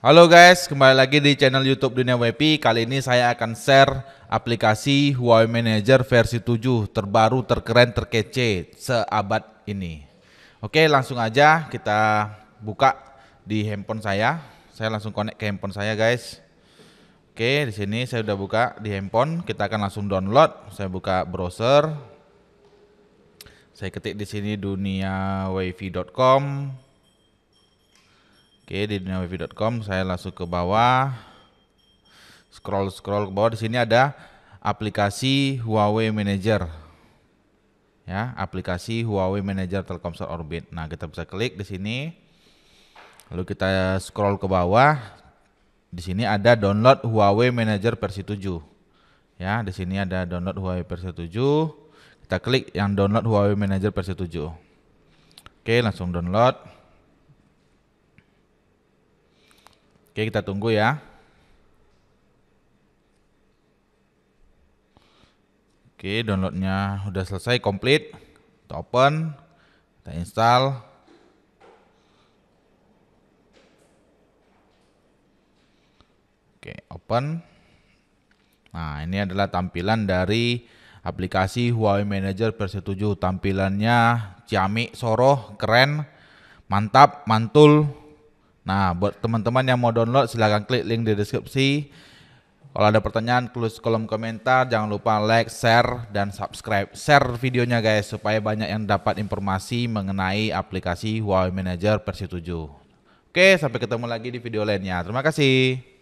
Halo guys, kembali lagi di channel YouTube Dunia WP. Kali ini saya akan share aplikasi Huawei Manager versi 7 terbaru, terkeren, terkece seabad ini. Oke, langsung aja kita buka di handphone saya. Saya langsung connect ke handphone saya, guys. Oke, di sini saya sudah buka di handphone. Kita akan langsung download. Saya buka browser. Saya ketik di sini duniawifi.com. Oke, di duniawifi.com saya langsung ke bawah. Scroll scroll ke bawah di sini ada aplikasi Huawei Manager. Ya, aplikasi Huawei Manager Telkomsel Orbit. Nah, kita bisa klik di sini. Lalu kita scroll ke bawah. Di sini ada download Huawei Manager versi 7. Ya, di sini ada download Huawei versi 7. Kita klik yang download Huawei Manager versi 7. Oke, langsung download. Oke, kita tunggu ya. Oke, downloadnya udah selesai, komplit. Kita open, kita install. Oke, open. Nah, ini adalah tampilan dari aplikasi Huawei Manager versi 7. Tampilannya ciamik, soroh, keren, mantap, mantul, Nah, buat teman-teman yang mau download silahkan klik link di deskripsi. Kalau ada pertanyaan tulis kolom komentar, jangan lupa like, share dan subscribe. Share videonya guys supaya banyak yang dapat informasi mengenai aplikasi Huawei Manager versi 7. Oke, sampai ketemu lagi di video lainnya. Terima kasih.